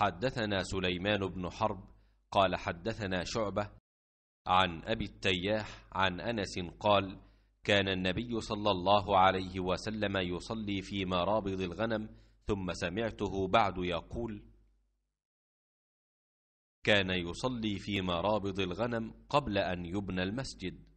حدثنا سليمان بن حرب قال حدثنا شعبة عن أبي التياح عن أنس قال كان النبي صلى الله عليه وسلم يصلي في مرابض الغنم ثم سمعته بعد يقول كان يصلي في مرابض الغنم قبل أن يبنى المسجد